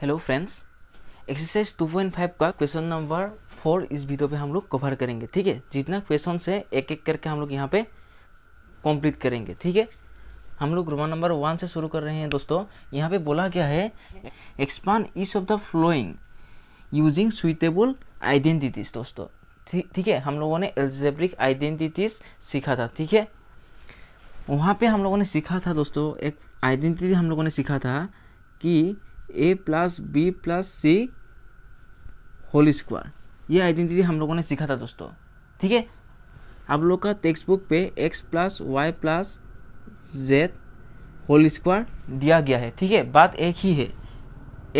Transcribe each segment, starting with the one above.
hello friends exercise two point five का question number four इस video पे हम लोग कवर करेंगे ठीक है जितना क्वेश्चन से एक एक करके हम लोग यहाँ पे कंप्लीट करेंगे ठीक है हम लोग रोमा नंबर वन से शुरू कर रहे हैं दोस्तों यहाँ पे बोला गया है expand each of the following using suitable identities दोस्तों ठीक है हम लोगों ने एल्जेब्रिक आइडेंटिटीज सीखा था ठीक है वहाँ पे हम लोगों ने सीखा था दोस्तों एक आइडेंटिटी हम लोगों ने सीखा था कि A plus B plus C whole square ये आइडेंटिटी हम लोगों ने सीखा था दोस्तों ठीक है आप लोग का टेक्स्ट बुक पे X plus Y plus Z whole square दिया गया है ठीक है बात एक ही है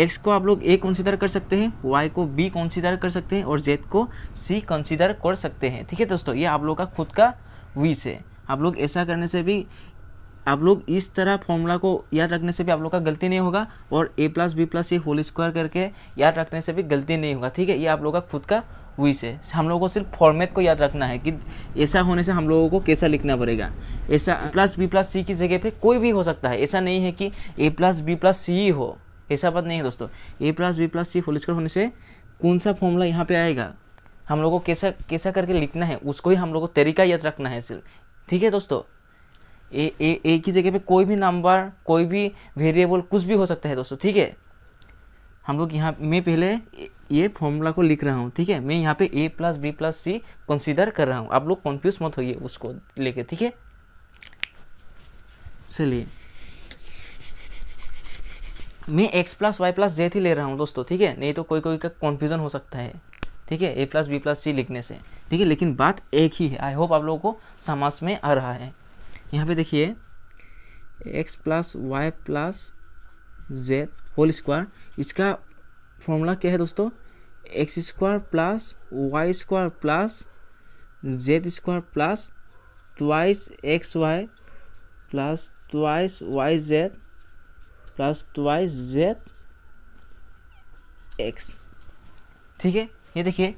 एक्स को आप लोग ए कंसीडर कर सकते हैं वाई को बी कंसीडर कर सकते हैं और जेड को सी कंसीडर कर सकते हैं ठीक है दोस्तों ये आप लोग का खुद का विश है आप लोग ऐसा करने से भी आप लोग इस तरह फॉर्मूला को याद रखने से भी आप लोग का गलती नहीं होगा और ए प्लस बी प्लस ये होल स्क्वायर करके याद रखने से भी गलती नहीं होगा ठीक है ये आप लोग का खुद का विश है हम लोगों को सिर्फ फॉर्मेट को याद रखना है कि ऐसा होने से हम लोगों को कैसा लिखना पड़ेगा ऐसा प्लस बी प्लस सी की जगह पे कोई भी हो सकता है ऐसा नहीं है कि A plus B plus C हो ऐसा बात नहीं है दोस्तों A plus B plus C whole square होने से कौन सा फॉर्मूला यहाँ पे आएगा हम लोग को कैसा कैसा करके लिखना है उसको ही हम लोग को तरीका याद रखना है सिर्फ ठीक है दोस्तों ए, ए, एक ही जगह पे कोई भी नंबर कोई भी वेरिएबल कुछ भी हो सकता है दोस्तों ठीक है हम लोग यहाँ मैं पहले ये फॉर्मूला को लिख रहा हूँ ठीक है मैं यहाँ पे A plus B plus C consider कर रहा हूँ आप लोग कन्फ्यूज मत होइए उसको लेके ठीक है चलिए मैं X plus Y plus Z ही ले रहा हूँ दोस्तों ठीक है नहीं तो कोई कोई का कन्फ्यूज़न हो सकता है ठीक है A plus B plus C लिखने से ठीक है लेकिन बात एक ही है आई होप आप लोगों को समाज में आ रहा है यहाँ पे देखिए x plus Y plus Z whole square इसका फॉर्मूला क्या है दोस्तों x square plus y square plus z square plus twice x y plus twice y z plus twice z x ठीक है ये देखिए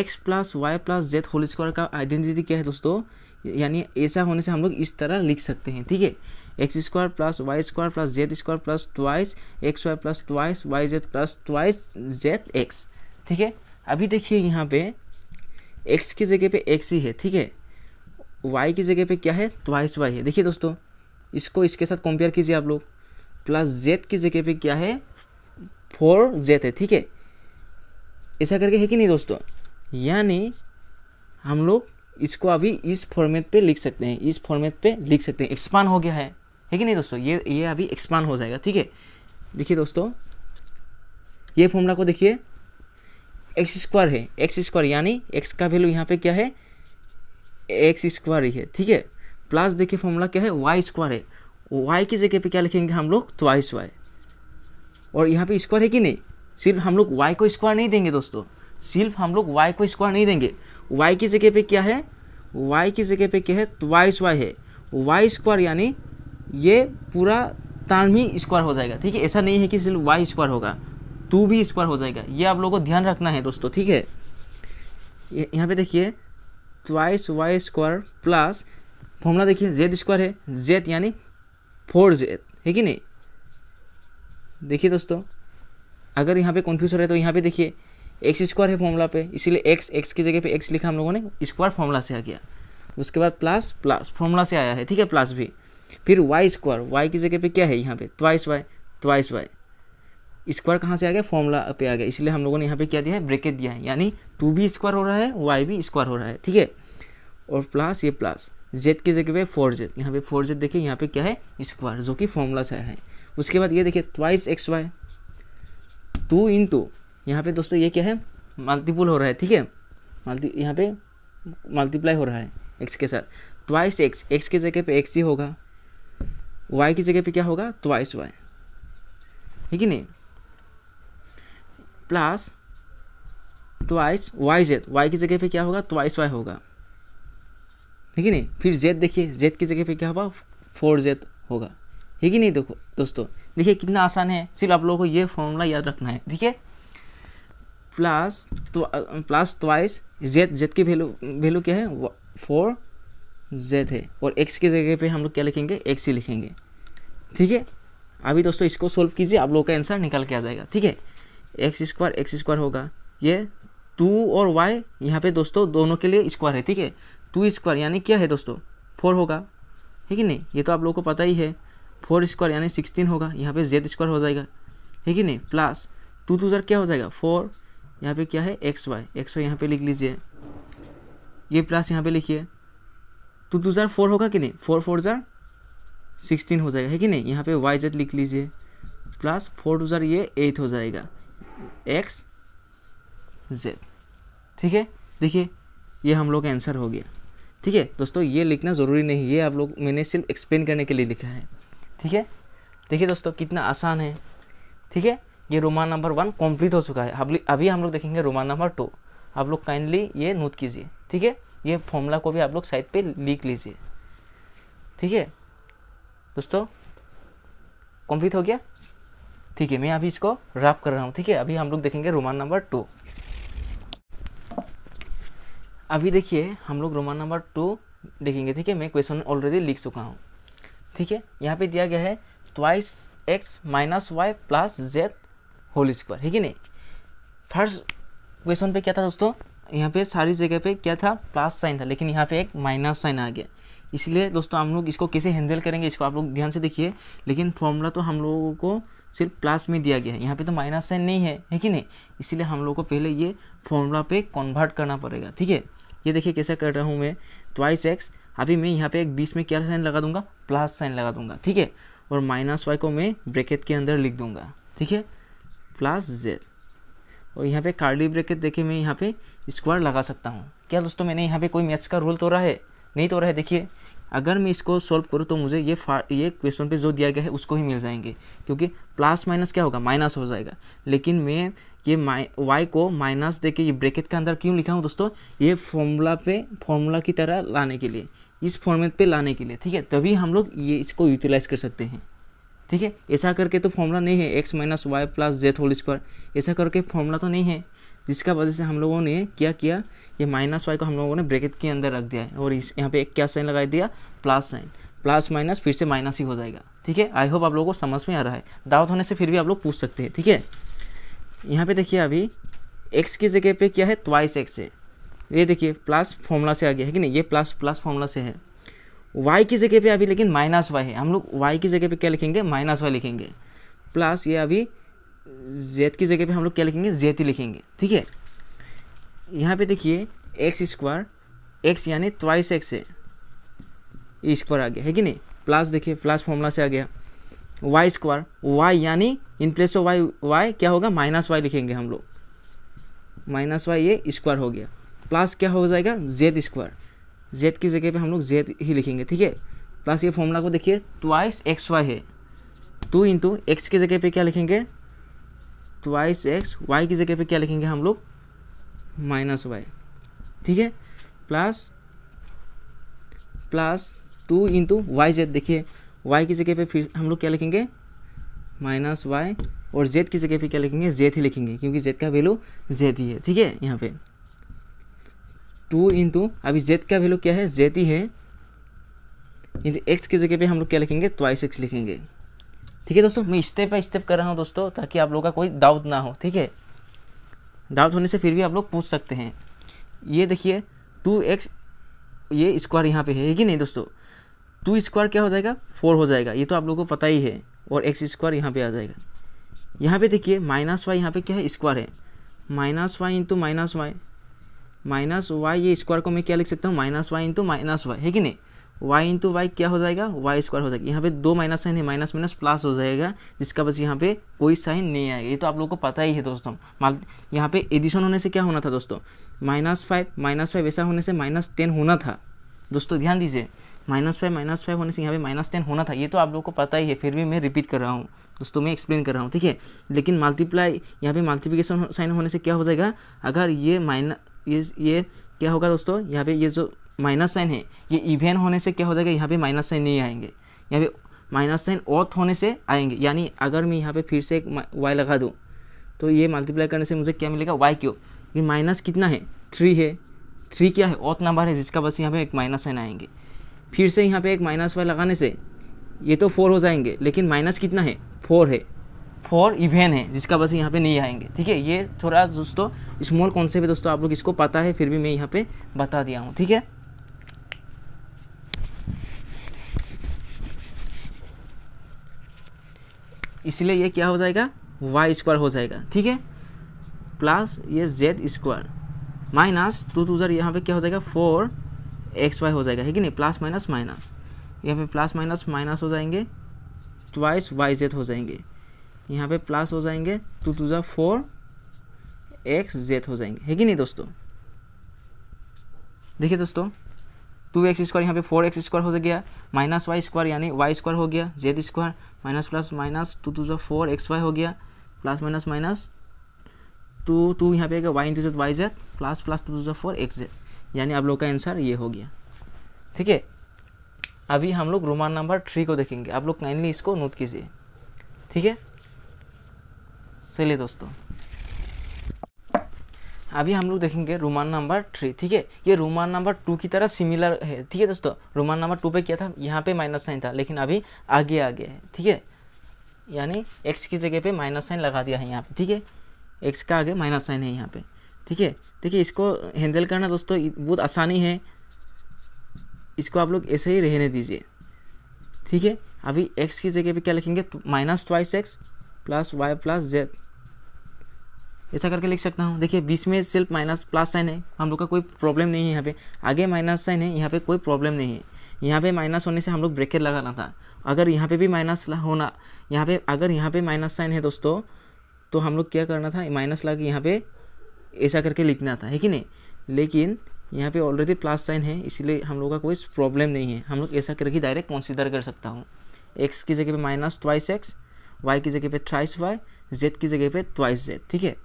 x plus Y plus Z whole square का identity क्या है दोस्तों यानी ऐसा होने से हम लोग इस तरह लिख सकते हैं ठीक है x square plus y square plus z square plus twice x y plus twice y z plus twice z x ठीक है अभी देखिए यहाँ पे एक्स की जगह पे एक्स ही है ठीक है वाई की जगह पे क्या है ट्वाइस वाई है देखिए दोस्तों इसको इसके साथ कंपेयर कीजिए आप लोग प्लस जेड की जगह पे क्या है फोर जेड है ठीक है ऐसा करके है कि नहीं दोस्तों यानी हम लोग इसको अभी इस फॉर्मेट पे लिख सकते हैं इस फॉर्मेट पे लिख सकते हैं एक्सपांड हो गया है है कि नहीं दोस्तों ये ये अभी एक्सपांड हो जाएगा ठीक है देखिए दोस्तों ये फॉर्मूला को देखिए एक्स स्क्वायर है एक्स स्क्वायर यानी एक्स का वैल्यू यहाँ पे क्या है एक्स स्क्वायर ही है ठीक है प्लस देखिए फॉर्मूला क्या है वाई स्क्वायर है वाई की जगह पे क्या लिखेंगे हम लोग ट्वाइस वाई और यहाँ पे स्क्वायर है कि नहीं सिर्फ हम लोग वाई को स्क्वायर नहीं देंगे दोस्तों सिर्फ हम लोग वाई को स्क्वायर नहीं देंगे वाई की जगह पे क्या है वाई की जगह पे क्या है तो वाई वाई है वाई स्क्वायर यानी ये पूरा तान भी स्क्वायर हो जाएगा ठीक है ऐसा नहीं है कि सिर्फ वाई स्क्वायर होगा टू भी स्क्वायर हो जाएगा ये आप लोगों को ध्यान रखना है दोस्तों ठीक है यहाँ पे देखिए twice y square plus formula देखिए जेड स्क्वायर है जेड यानी फोर जेड है कि नहीं देखिए दोस्तों अगर यहाँ पे कन्फ्यूज हो रहा है तो यहाँ पे देखिए एक्स स्क्वायर है फॉर्मूला पे इसीलिए एक्स एक्स की जगह पे एक्स लिखा हम लोगों ने स्क्वायर फॉर्मूला से आ गया उसके बाद प्लस प्लस फॉर्मूला से आया है ठीक है प्लस भी फिर वाई स्क्वायर वाई की जगह पे क्या है यहाँ पे twice y twice y square कहाँ से आ गया फॉर्मूला पे आ गया इसलिए हम लोगों ने यहाँ पे क्या दिया है ब्रेकेट दिया है यानी टू भी स्क्वायर हो रहा है वाई भी स्क्वायर हो रहा है ठीक है और प्लस ये प्लस जेड की जगह पे फोर जेड यहाँ पे फोर जेड देखिए यहाँ पे क्या है स्क्वायर जो कि फॉर्मूला से है उसके बाद ये देखिए twice x y two in two यहाँ पे दोस्तों ये क्या है मल्टीपुल हो रहा है ठीक है मल्टी यहाँ पे मल्टीप्लाई हो रहा है एक्स के साथ ट्वाइस एक्स एक्स की जगह पे एक्स ही होगा वाई की जगह पे क्या होगा ट्वाइस वाई ठीक है नहीं plus twice y z y की जगह पे क्या होगा ट्वाइस वाई होगा ठीक है नहीं फिर जेड देखिए जेड की जगह पे क्या होगा फोर जेड होगा ठीक है नहीं देखो दोस्तों देखिए कितना आसान है सिर्फ आप लोगों को ये फॉर्मूला याद रखना है ठीक है plus plus twice z z की वैल्यू वैल्यू क्या है फोर जेड है और एक्स की जगह पे हम लोग क्या लिखेंगे एक्स ही लिखेंगे ठीक है अभी दोस्तों इसको सोल्व कीजिए आप लोगों का आंसर निकल के आ जाएगा ठीक है एक्स स्क्वायर एक्स स्क्वायर होगा ये टू और वाई यहाँ पे दोस्तों दोनों के लिए स्क्वायर है ठीक है टू स्क्वायर यानी क्या है दोस्तों फोर होगा है कि नहीं ये तो आप लोगों को पता ही है फोर स्क्वायर यानी सिक्सटीन होगा यहाँ पे जेड स्क्वायर हो जाएगा है कि नहीं प्लस टू टू ज़र क्या हो जाएगा फोर यहाँ पे क्या है एक्स वाई एक्स वाई यहाँ पे लिख लीजिए ये प्लस यहाँ पे लिखिए तो टू ज़ार फोर होगा कि नहीं फोर फोर ज़ार सिक्सटीन हो जाएगा है कि नहीं यहाँ पे वाई जेड लिख लीजिए प्लस फोर टू ज़ार ये एट हो जाएगा एक्स जेड ठीक है देखिए ये हम लोग का आंसर हो गया ठीक है दोस्तों ये लिखना ज़रूरी नहीं ये आप लोग मैंने सिर्फ एक्सप्लेन करने के लिए लिखा है ठीक है देखिए दोस्तों कितना आसान है ठीक है ये रोमान नंबर वन कॉम्प्लीट हो चुका है अभी हम लोग देखेंगे रोमान नंबर टू आप लोग काइंडली ये नोट कीजिए ठीक है ये फॉर्मूला को भी आप लोग साइड पे लिख लीजिए ठीक है दोस्तों कंप्लीट हो गया ठीक है मैं अभी इसको रैप कर रहा हूँ ठीक है अभी हम लोग देखेंगे रोमान नंबर टू अभी देखिए हम लोग रोमान नंबर टू देखेंगे ठीक है मैं क्वेश्चन ऑलरेडी लिख चुका हूँ ठीक है यहाँ पे दिया गया है twice x minus y plus Z whole square है कि नहीं फर्स्ट क्वेश्चन पे क्या था दोस्तों यहाँ पे सारी जगह पे क्या था प्लस साइन था लेकिन यहाँ पे एक माइनस साइन आ गया इसलिए दोस्तों हम लोग इसको कैसे हैंडल करेंगे इसको आप लोग ध्यान से देखिए लेकिन फॉर्मूला तो हम लोगों को सिर्फ प्लस में दिया गया है यहाँ पे तो माइनस साइन नहीं है है कि नहीं इसलिए हम लोग को पहले ये फॉर्मूला पे कन्वर्ट करना पड़ेगा ठीक है ये देखिए कैसे कर रहा हूँ मैं ट्वाइस एक्स अभी मैं यहाँ पे एक बीस में क्या साइन लगा दूंगा प्लस साइन लगा दूंगा ठीक है और माइनस वाई को मैं ब्रैकेट के अंदर लिख दूंगा ठीक है प्लस जेड और यहाँ पे कार्ली ब्रेकेट देखिए मैं यहाँ पे स्क्वायर लगा सकता हूँ क्या दोस्तों मैंने यहाँ पे कोई मैथ्स का रूल तो रहा है नहीं तो रहा है देखिए अगर मैं इसको सॉल्व करूँ तो मुझे ये ये क्वेश्चन पे जो दिया गया है उसको ही मिल जाएंगे क्योंकि प्लस माइनस क्या होगा माइनस हो जाएगा लेकिन मैं ये वाई को माइनस दे के ये ब्रेकेट के अंदर क्यों लिखा हूँ दोस्तों ये फॉर्मूला पे फॉर्मूला की तरह लाने के लिए इस फॉर्मेट पे लाने के लिए ठीक है तभी हम लोग ये इसको यूटिलाइज कर सकते हैं ठीक है ऐसा करके तो फॉर्मूला नहीं है x minus y plus Z whole square ऐसा करके फॉर्मूला तो नहीं है जिसका वजह से हम लोगों ने क्या किया ये माइनस वाई को हम लोगों ने ब्रैकेट के अंदर रख दिया है और इस यहाँ पे एक क्या साइन लगा दिया प्लस साइन प्लस माइनस फिर से माइनस ही हो जाएगा ठीक है आई होप आप लोगों को समझ में आ रहा है दावत होने से फिर भी आप लोग पूछ सकते हैं ठीक है यहाँ पे देखिए अभी एक्स की जगह पे क्या है ट्वाइस एक्स है ये देखिए प्लस फॉर्मूला से आ गया है कि नहीं ये प्लस प्लस फॉर्मूला से है वाई की जगह पे अभी लेकिन माइनस वाई है हम लोग वाई की जगह पे क्या लिखेंगे माइनस वाई लिखेंगे प्लस ये अभी z की जगह पे हम लोग क्या लिखेंगे z ही लिखेंगे ठीक है यहाँ पे देखिए एक्स स्क्वायर एक्स यानी ट्वाइस एक्स है ये स्क्वायर आ गया है कि नहीं प्लस देखिए प्लस फॉर्मूला से आ गया वाई स्क्वायर वाई यानी in place of y y क्या होगा माइनस वाई लिखेंगे हम लोग माइनस वाई ये स्क्वायर हो गया प्लस क्या हो जाएगा जेड स्क्वायर जेड की जगह पे हम लोग जेड ही लिखेंगे ठीक है प्लस ये फॉर्मूला को देखिए ट्वाइस एक्स वाई है टू इंटू एक्स की जगह पे क्या लिखेंगे ट्वाइस एक्स वाई की जगह पे क्या लिखेंगे हम लोग माइनस वाई ठीक है plus plus two into y z देखिए वाई की जगह पे फिर हम लोग क्या लिखेंगे माइनस वाई और जेड की जगह पे क्या लिखेंगे जेड ही लिखेंगे क्योंकि जेड का वैल्यू जेड ही है ठीक है यहाँ पे टू इंटू अभी जेड का वैल्यू क्या है जेड ही है इंटू एक्स की जगह पे हम लोग क्या लिखेंगे ट्वाइस एक्स लिखेंगे ठीक है दोस्तों मैं स्टेप बाई स्टेप कर रहा हूँ दोस्तों ताकि आप लोग का कोई डाउट ना हो ठीक है डाउट होने से फिर भी आप लोग पूछ सकते हैं ये देखिए टू एक्स ये स्क्वायर यहाँ पे है कि नहीं दोस्तों टू स्क्वायर क्या हो जाएगा फोर हो जाएगा ये तो आप लोगों को पता ही है और एक्स स्क्वायर यहाँ पे आ जाएगा यहाँ पे देखिए माइनस वाई यहाँ पे क्या है स्क्वायर है minus y into minus y minus y ये स्क्वायर को मैं क्या लिख सकता हूँ minus y into minus y है कि नहीं वाई इंटू वाई क्या हो जाएगा वाई स्क्वायर हो जाएगा यहाँ पे दो माइनस साइन है माइनस माइनस प्लस हो जाएगा जिसका बस यहाँ पे कोई साइन नहीं आएगा ये तो आप लोगों को पता ही है दोस्तों माल यहाँ पे एडिशन होने से क्या होना था दोस्तों माइनस फाइव माइनस फाइव ऐसा होने से माइनस टेन होना था दोस्तों ध्यान दीजिए माइनस फाइव माइनस फाइव होने से यहाँ पे माइनस टेन होना था ये तो आप लोग को पता ही है फिर भी मैं रिपीट कर रहा हूँ दोस्तों मैं एक्सप्लेन कर रहा हूँ ठीक है लेकिन मल्टीप्लाई यहाँ पे मल्टीप्लिकेशन साइन होने से क्या हो जाएगा अगर ये माइनस ये ये क्या होगा दोस्तों यहाँ पे ये जो माइनस साइन है ये इवेन होने से क्या हो जाएगा यहाँ पे माइनस साइन नहीं आएंगे यहाँ पे माइनस साइन ऑथ होने से आएंगे यानी अगर मैं यहाँ पे फिर से एक वाई लगा दूँ तो ये मल्टीप्लाई करने से मुझे क्या मिलेगा वाई क्यों ये माइनस कितना है थ्री है थ्री क्या है ऑथ नंबर है जिसका बस यहाँ पे एक माइनस साइन आएंगे फिर से यहाँ पे एक माइनस वाई लगाने से ये तो फोर हो जाएंगे लेकिन माइनस कितना है फोर है फॉर इवेन है जिसका बस यहाँ पे नहीं आएंगे ठीक है ये थोड़ा दोस्तों स्मॉल कॉन्सेप्ट है दोस्तों आप लोग इसको पता है फिर भी मैं यहाँ पे बता दिया हूँ ठीक है इसलिए ये क्या हो जाएगा वाई स्क्वायर हो जाएगा ठीक है प्लस ये जेड स्क्वायर माइनस टू टूजर यहाँ पे क्या हो जाएगा फोर एक्स वाई हो जाएगा है कि नहीं प्लस माइनस माइनस यहाँ पे प्लस माइनस माइनस हो जाएंगे ट्वाइस वाई जेड हो जाएंगे यहाँ पे प्लस हो जाएंगे टू टू ज़ा फोर एक्स जेड हो जाएंगे है कि नहीं दोस्तों देखिए दोस्तों टू एक्स स्क्वायर यहाँ पे फोर एक्स स्क्वायर हो गया माइनस वाई स्क्वायर यानी वाई स्क्वायर हो गया z square minus plus minus two two ज़ा फोर एक्स वाई हो गया plus minus minus two two यहाँ पे y into z y z plus plus two two ज़ा फोर एक्स जेड यानी आप लोग का आंसर ये हो गया ठीक है अभी हम लोग रोमान नंबर थ्री को देखेंगे आप लोग काइंडली इसको नोट कीजिए ठीक है चलिए दोस्तों अभी हम लोग देखेंगे रोमान नंबर थ्री ठीक है ये रोमान नंबर टू की तरह सिमिलर है ठीक है दोस्तों रोमान नंबर टू पे क्या था यहाँ पे माइनस साइन था लेकिन अभी आगे आगे है ठीक है यानी एक्स की जगह पे माइनस साइन लगा दिया है यहाँ पे ठीक है एक्स का आगे माइनस साइन है यहाँ पे ठीक है देखिए इसको हैंडल करना दोस्तों बहुत आसानी है इसको आप लोग ऐसे ही रहने दीजिए ठीक है अभी एक्स की जगह पर क्या लिखेंगे minus twice x plus Y plus z ऐसा करके लिख सकता हूँ देखिए बीच में सिर्फ माइनस प्लस साइन है हम लोग का कोई प्रॉब्लम नहीं है यहाँ पे आगे माइनस साइन है यहाँ पे कोई प्रॉब्लम नहीं है यहाँ पे माइनस होने से हम लोग ब्रेकेट लगाना था अगर यहाँ पे भी माइनस होना यहाँ पे अगर यहाँ पे माइनस साइन है दोस्तों तो हम लोग क्या करना था माइनस लगा के यहाँ पर ऐसा करके लिखना था है कि नहीं लेकिन यहाँ पर ऑलरेडी प्लस साइन है इसलिए हम लोग का कोई प्रॉब्लम नहीं है हम लोग ऐसा करके डायरेक्ट कंसिडर कर सकता हूँ एक्स की जगह पर माइनस ट्वाइस एक्स वाई की जगह पर थ्राइस वाई जेड की जगह पर ट्वाइस जेड ठीक है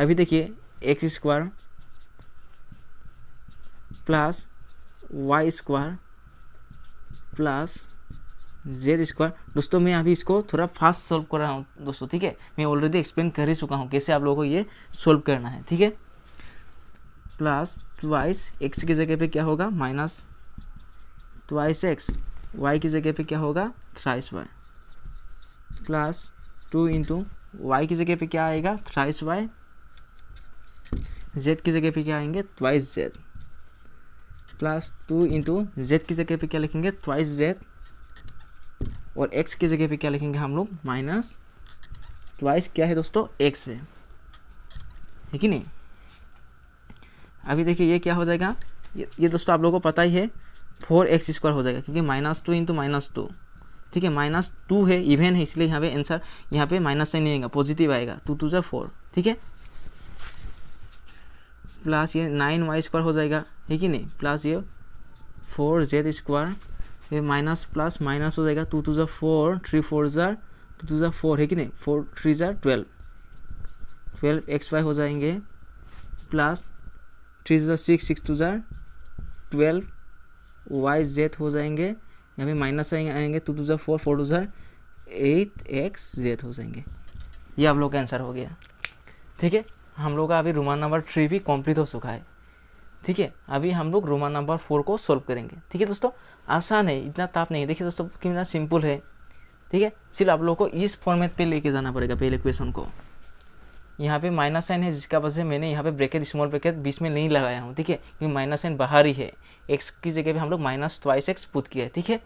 अभी देखिए x square plus y square plus z square दोस्तों मैं अभी इसको थोड़ा फास्ट सॉल्व कर रहा हूँ दोस्तों ठीक है मैं ऑलरेडी एक्सप्लेन कर ही चुका हूँ कैसे आप लोगों को ये सॉल्व करना है ठीक है प्लस ट्वाइस एक्स की जगह पे क्या होगा माइनस ट्वाइस एक्स वाई की जगह पे क्या होगा thrice y plus two into y की जगह पे क्या आएगा थ्राइस वाई जेड की जगह पे क्या आएंगे twice z plus two into z की जगह पे क्या लिखेंगे ट्वाइस जेड और एक्स की जगह पे क्या लिखेंगे हम लोग माइनस ट्वाइस क्या है दोस्तों एक्स है है कि नहीं अभी देखिए ये क्या हो जाएगा ये, ये दोस्तों आप लोगों को पता ही है फोर एक्स स्क्वायर हो जाएगा क्योंकि minus two into minus two ठीक है माइनस टू है इवेन है इसलिए यहाँ पे आंसर यहाँ पे माइनस से नहीं आएगा पॉजिटिव आएगा टू टू जो फोर ठीक है प्लस ये नाइन वाई स्क्वायर हो जाएगा है कि नहीं प्लस ये फोर जेड स्क्वायर ये माइनस प्लस माइनस हो जाएगा टू टू जो फोर थ्री फोर ज़ार टू टू ज़ा फोर है कि नहीं फोर थ्री ज़ार ट्वेल्व ट्वेल्व एक्स वाई हो जाएंगे प्लस थ्री जो सिक्स सिक्स टू ज़ार ट्वेल्व वाई जेड हो जाएंगे यहाँ पे माइनस आएंगे आएंगे टू टू जो फोर फोर टू ज़ार एट एक्स जेड हो जाएंगे ये आप लोग का आंसर हो गया ठीक है हम लोग का अभी रोमान नंबर थ्री भी कंप्लीट हो चुका है ठीक है अभी हम लोग रोमान नंबर फोर को सॉल्व करेंगे ठीक है दोस्तों आसान है इतना ताप नहीं देखिए दोस्तों कितना सिंपल है ठीक है सिर्फ आप लोग को इस फॉर्मेट पे लेके जाना पड़ेगा पहले क्वेश्चन को यहाँ पे माइनस साइन है जिसका वजह से मैंने यहाँ पे ब्रैकेट स्मॉल ब्रैकेट बीच में नहीं लगाया हूँ ठीक है क्योंकि माइनस साइन बाहर ही है एक्स की जगह पे हम लोग माइनस ट्वाइस एक्स पुत किया है ठीक है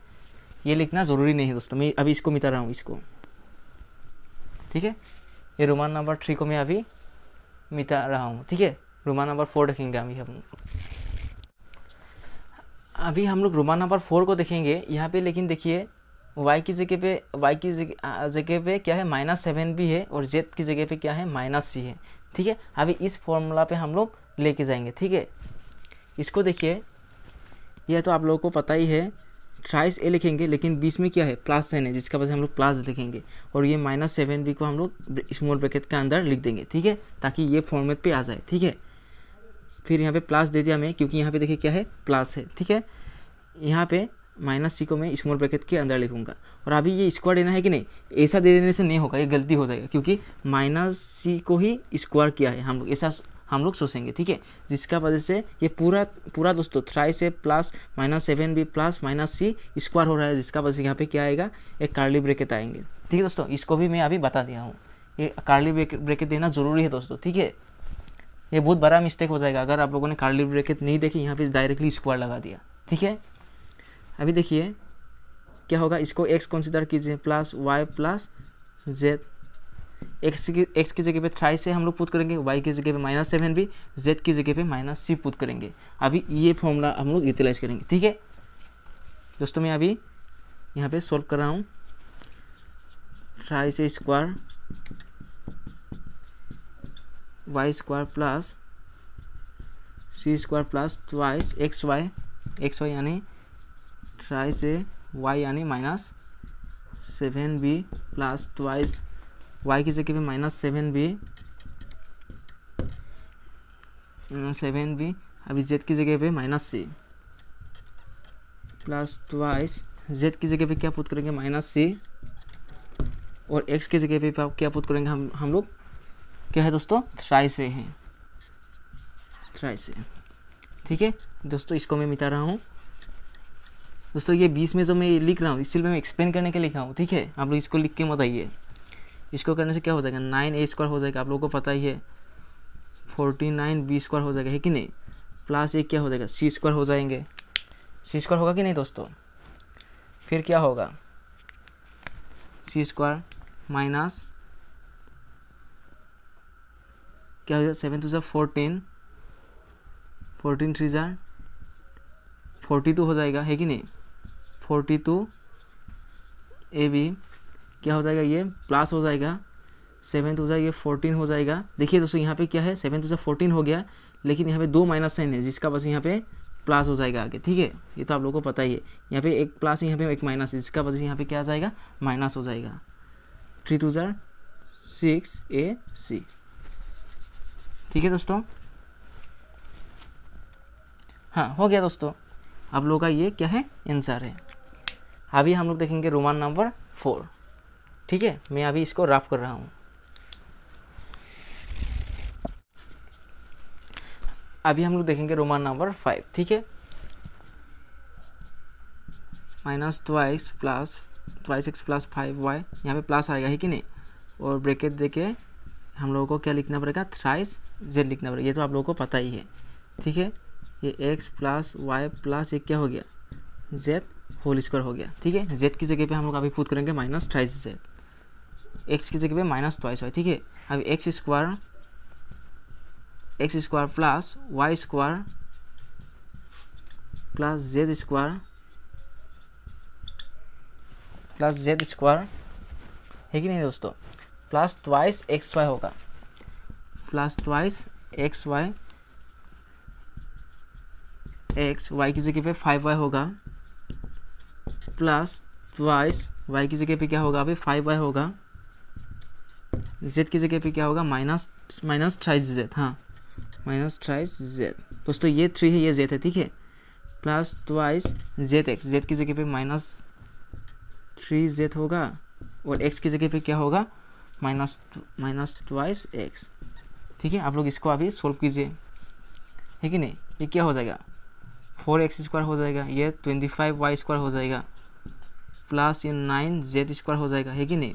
ये लिखना ज़रूरी नहीं है दोस्तों मैं अभी इसको मिटा रहा हूँ इसको ठीक है ये रोमान नंबर थ्री को मैं अभी मिटा रहा हूँ ठीक है रुमा नंबर फोर देखेंगे अभी हम अभी हम लोग रुमा नंबर फोर को देखेंगे यहाँ पे लेकिन देखिए वाई की जगह पे वाई की जगह पे क्या है माइनस सेवन भी है और जेड की जगह पे क्या है माइनस सी है ठीक है अभी इस फॉर्मूला पे हम लोग लेके जाएंगे ठीक है इसको देखिए यह तो आप लोगों को पता ही है ट्राइस ए लिखेंगे लेकिन बीच में क्या है प्लस साइन है जिसका वजह से हम लोग प्लस लिखेंगे और ये माइनस सेवन बी को हम लोग स्मॉल ब्रैकेट के अंदर लिख देंगे ठीक है ताकि ये फॉर्मेट पे आ जाए ठीक है फिर यहाँ पे प्लस दे दिया हमें क्योंकि यहाँ पे देखिए क्या है प्लस है ठीक है यहाँ पे माइनस सी को मैं स्मॉल ब्रैकेट के अंदर लिखूंगा और अभी ये स्क्वायर देना है कि नहीं ऐसा दे देने से नहीं होगा ये गलती हो जाएगा क्योंकि माइनस सी को ही स्क्वायर किया है हम लोग ऐसा हम लोग सोचेंगे ठीक है जिसका वजह से ये पूरा पूरा दोस्तों thrice A plus minus seven B plus minus C square हो रहा है जिसका वजह से यहाँ पे क्या आएगा एक कार्ली ब्रेकेट आएंगे ठीक है दोस्तों इसको भी मैं अभी बता दिया हूँ ये कार्ली ब्रेकेट देना ज़रूरी है दोस्तों ठीक है ये बहुत बड़ा मिस्टेक हो जाएगा अगर आप लोगों ने कार्ली ब्रेकेट नहीं देखी यहाँ पे डायरेक्टली स्क्वायर लगा दिया ठीक है अभी देखिए क्या होगा इसको एक्स कंसिडर कीजिए plus Y plus z x की एक्स की जगह पे थ्राई से हम लोग पुत करेंगे वाई की जगह पे माइनस सेवन भी जेड की जगह पे माइनस सी पुत करेंगे अभी ये फॉर्मूला हम लोग यूटिलाइज करेंगे ठीक है दोस्तों मैं अभी यहाँ पे सॉल्व कर रहा हूँ thrice square y square plus C square plus twice x y x y यानी थ्राई से वाई यानी minus seven B plus twice y की जगह पे minus seven B seven B अभी जेड की जगह पे minus C plus twice z की जगह पे क्या पुट करेंगे माइनस सी और एक्स की जगह पे क्या पुट करेंगे हम हम लोग क्या है दोस्तों थ्राई से हैं थ्राई से ठीक है दोस्तों इसको मैं मिटा रहा हूँ दोस्तों ये बीस में जो मैं लिख रहा हूँ इसलिए मैं एक्सप्लेन करने के लिखा हूँ ठीक है आप लोग इसको लिख के मत आइए इसको करने से क्या हो जाएगा नाइन ए स्क्वायर हो जाएगा आप लोगों को पता ही है फोर्टी नाइन बी स्क्वायर हो जाएगा है कि नहीं प्लस ए क्या हो जाएगा सी स्क्वायर हो जाएंगे सी स्क्वायर होगा कि नहीं दोस्तों फिर क्या होगा सी स्क्वायर माइनस क्या हो जाएगा सेवन टू ज़ा फोर्टीन फोर्टीन थ्री ज़ा फोर्टी टू हो जाएगा है कि नहीं फोर्टी टू ए बी क्या हो जाएगा ये प्लस हो जाएगा सेवन टू ये फोर्टीन हो जाएगा देखिए दोस्तों यहाँ पे क्या है सेवन टू फोर्टीन हो गया लेकिन यहाँ पे दो माइनस साइन है जिसका बस यहाँ पे प्लस हो जाएगा आगे ठीक है ये तो आप लोगों को पता ही है यहाँ पे एक प्लस यहाँ पे एक माइनस है जिसका वजह यहाँ पे क्या आ जाएगा माइनस हो जाएगा three two six A C ठीक है दोस्तों हाँ हो गया दोस्तों आप लोगों का ये क्या है आंसर है अभी हम लोग देखेंगे रोमान नंबर फोर ठीक है मैं अभी इसको रफ कर रहा हूँ अभी हम लोग देखेंगे रोमन नंबर फाइव ठीक है minus twice plus twice x plus five y यहाँ पे प्लस आएगा ही कि नहीं और ब्रेकेट देके हम लोगों को क्या लिखना पड़ेगा थ्राइस जेड लिखना पड़ेगा ये तो आप लोगों को पता ही है ठीक है ये एक्स प्लस वाई प्लस ये क्या हो गया जेड होल स्क्वायर हो गया ठीक है जेड की जगह पे हम लोग अभी पुट करेंगे माइनस थ्राइस जेड एक्स की जगह पे माइनस ट्वाइस वाई ठीक है अभी x square x square plus y square plus z square plus z square है कि नहीं दोस्तों प्लस ट्वाइस एक्स वाई होगा plus twice x y x y की जगह पे फाइव वाई होगा प्लस ट्वाइस वाई की जगह पे क्या होगा अभी फाइव वाई होगा जेड की जगह पे क्या होगा माइनस माइनस थ्राइस जेड हाँ माइनस थ्राइस जेड दोस्तों ये थ्री है ये जेड है ठीक है plus twice z x z की जगह पे माइनस थ्री जेड होगा और एक्स की जगह पे क्या होगा माइनस माइनस ट्वाइस एक्स ठीक है आप लोग इसको अभी सोल्व कीजिए है कि नहीं ये क्या हो जाएगा फोर एक्स स्क्वायर हो जाएगा ये ट्वेंटी फाइव वाई स्क्वायर हो जाएगा प्लस ये नाइन जेड स्क्वायर हो जाएगा है कि नहीं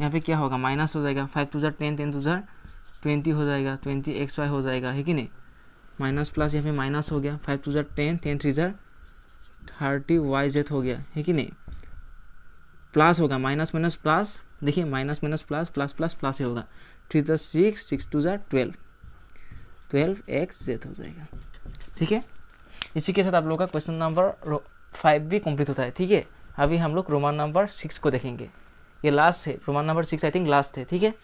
यहाँ पे क्या होगा माइनस हो जाएगा फाइव टू ज़ार टेन टेन टू ज़ार ट्वेंटी हो जाएगा ट्वेंटी एक्स वाई हो जाएगा है कि नहीं माइनस प्लस यहाँ पे माइनस हो गया फाइव टू ज़ार टेन टेन थ्री जर थर्टी वाई जेड हो गया है कि नहीं प्लस होगा माइनस माइनस प्लस देखिए minus minus plus plus plus plus ही होगा थ्री जर सिक्स सिक्स टू ज़ार ट्वेल्व ट्वेल्व एक्स जेड हो जाएगा ठीक है इसी के साथ आप लोग का क्वेश्चन नंबर फाइव भी कंप्लीट होता है ठीक है अभी हम लोग रोमान नंबर सिक्स को देखेंगे ये लास्ट है roman number six I think last है ठीक है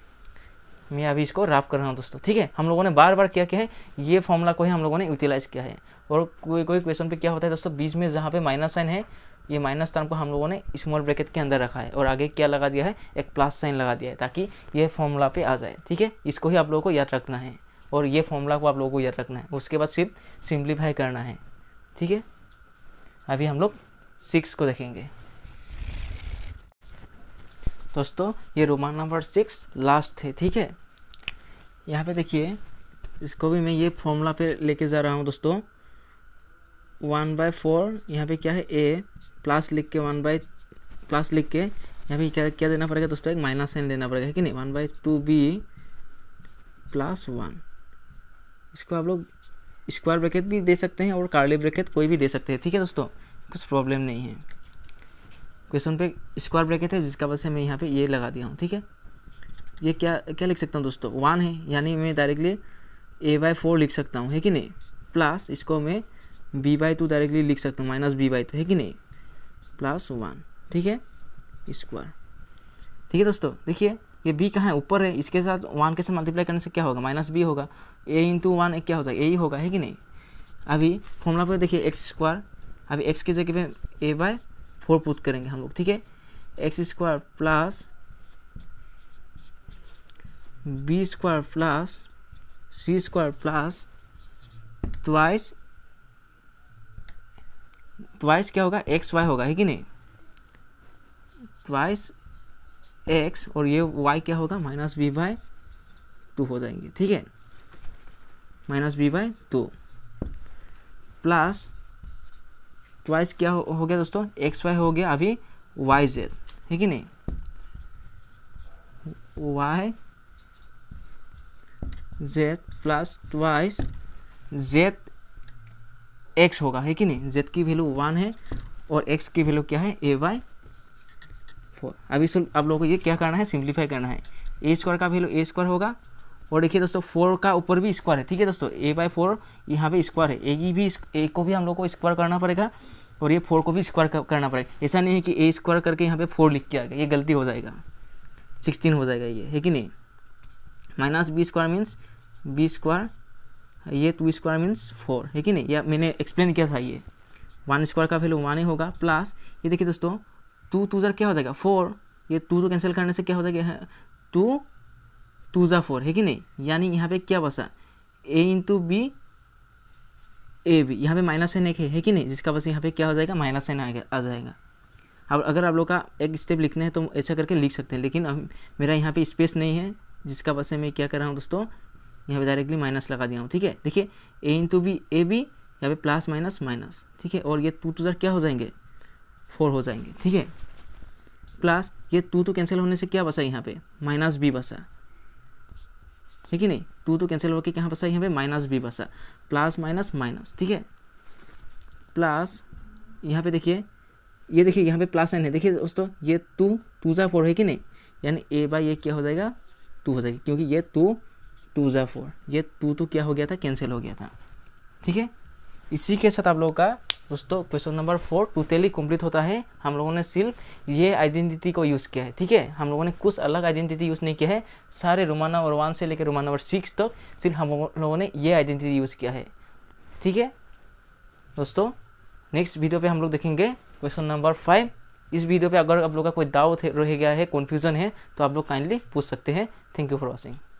मैं अभी इसको राफ कर रहा हूँ दोस्तों ठीक है हम लोगों ने बार बार क्या किया है ये फॉर्मूला को ही हम लोगों ने यूटिलाइज किया है और कोई कोई क्वेश्चन पे क्या होता है दोस्तों बीच में जहाँ पे माइनस साइन है ये माइनस टर्म को हम लोगों ने स्मॉल ब्रैकेट के अंदर रखा है और आगे क्या लगा दिया है एक प्लस साइन लगा दिया है ताकि ये फॉर्मूला पे आ जाए ठीक है इसको ही आप लोगों को याद रखना है और ये फॉर्मूला को आप लोगों को याद रखना है उसके बाद सिर्फ सिंप्लीफाई करना है ठीक है अभी हम लोग सिक्स को देखेंगे दोस्तों ये रोमान नंबर सिक्स लास्ट थे ठीक है यहाँ पे देखिए इसको भी मैं ये फॉर्मूला पे लेके जा रहा हूँ दोस्तों वन बाय फोर यहाँ पे क्या है ए प्लस लिख के वन बाई प्लस लिख के यहाँ पे क्या क्या देना पड़ेगा दोस्तों एक माइनस साइन देना पड़ेगा है कि नहीं one by two B plus one इसको आप लोग स्क्वायर ब्रैकेट भी दे सकते हैं और कार्ली ब्रैकेट कोई भी दे सकते हैं ठीक है दोस्तों कुछ प्रॉब्लम नहीं है क्वेश्चन पे स्क्वायर ब्रैकेट है जिसका वजह से मैं यहाँ पे ये लगा दिया हूँ ठीक है ये क्या क्या लिख सकता हूँ दोस्तों वन है यानी मैं डायरेक्टली ए बाई फोर लिख सकता हूँ है कि नहीं प्लस इसको मैं बी बाई टू डायरेक्टली लिख सकता हूँ माइनस बी बाई टू है कि नहीं प्लस वन ठीक है स्क्वायर ठीक है दोस्तों देखिए ये बी कहाँ है ऊपर है इसके साथ वन के साथ मल्टीप्लाई करने से क्या होगा माइनस बी होगा ए इंटू वन क्या हो जाएगा ए ही होगा है कि नहीं अभी फॉर्मूला पर देखिए एक्स स्क्वायर अभी एक्स की जगह पे ए बाय फोर पुट करेंगे हम लोग ठीक है x square plus B square plus C square plus twice twice क्या होगा एक्स वाई होगा है कि नहीं ट्वाइस एक्स और ये वाई क्या होगा माइनस बी बाय टू हो जाएंगे ठीक है minus B by two plus twice क्या हो, हो गया दोस्तों एक्स वाई हो गया अभी वाई जेड है कि नहीं y z plus twice z x होगा है कि नहीं जेड की वैल्यू वन है और एक्स की वैल्यू क्या है ए वाई फोर अभी आप लोगों को ये क्या करना है सिंप्लीफाई करना है ए स्क्वायर का वैल्यू ए स्क्वायर होगा और देखिए दोस्तों फोर का ऊपर भी स्क्वायर है ठीक है दोस्तों ए बाई फोर यहाँ पे स्क्वायर है ए की भी ए को भी हम लोग को स्क्वायर करना पड़ेगा और ये फोर को भी स्क्वायर करना पड़ेगा ऐसा नहीं है कि ए स्क्वायर करके यहाँ पे फोर लिख के आ गया ये गलती हो जाएगा सिक्सटीन हो जाएगा ये है कि नहीं minus B square means B square ये टू स्क्वायर मीन्स फोर है कि नहीं या मैंने एक्सप्लेन किया था ये वन स्क्वायर का वैल्यू वन ही होगा प्लस ये देखिए दोस्तों टू टू ज़र क्या हो जाएगा फोर ये टू तो कैंसिल करने से क्या हो जाएगा टू टू ज़ा फोर है कि नहीं यानी यहाँ पे क्या बसा A into B A B यहाँ पे माइनस साइन एक है, है कि नहीं जिसका बस यहाँ पे क्या हो जाएगा माइनस साइन आएगा आ जाएगा अब अगर आप लोग का एक स्टेप लिखना है तो ऐसा करके लिख सकते हैं लेकिन अब मेरा यहाँ पे स्पेस नहीं है जिसका बस मैं क्या कर रहा हूँ दोस्तों यहाँ पे डायरेक्टली माइनस लगा दिया हूँ ठीक है देखिए A into B A B यहाँ पे प्लस माइनस माइनस ठीक है और ये टू टू ज़र क्या हो जाएंगे फोर हो जाएंगे ठीक है प्लस ये टू तो कैंसिल होने से क्या बसा यहाँ पे माइनस बी बसा है कि नहीं टू तो कैंसिल होकर कहाँ बसा यहाँ पे माइनस बी बसा प्लस माइनस माइनस ठीक है प्लस यहाँ पे देखिए ये देखिए यहाँ पे प्लस एन है देखिए दोस्तों ये टू टू ज़ा फोर है कि नहीं यानी ए बाई ए क्या हो जाएगा टू हो जाएगा क्योंकि ये टू टू ज़ा फोर ये टू तो क्या हो गया था कैंसिल हो गया था ठीक है इसी के साथ आप लोगों का दोस्तों question number four totally complete होता है हम लोगों ने सिर्फ ये आइडेंटिटी को यूज़ किया है ठीक है हम लोगों ने कुछ अलग आइडेंटिटी यूज़ नहीं किया है सारे रोमान नंबर वन से लेकर रोमान नंबर सिक्स तक तो सिर्फ हम लोगों ने ये आइडेंटिटी यूज़ किया है ठीक है दोस्तों नेक्स्ट वीडियो पर हम लोग देखेंगे क्वेश्चन नंबर फाइव इस वीडियो पर अगर आप लोग का कोई डाउट रह गया है कन्फ्यूजन है तो आप लोग काइंडली पूछ सकते हैं थैंक यू फॉर वॉचिंग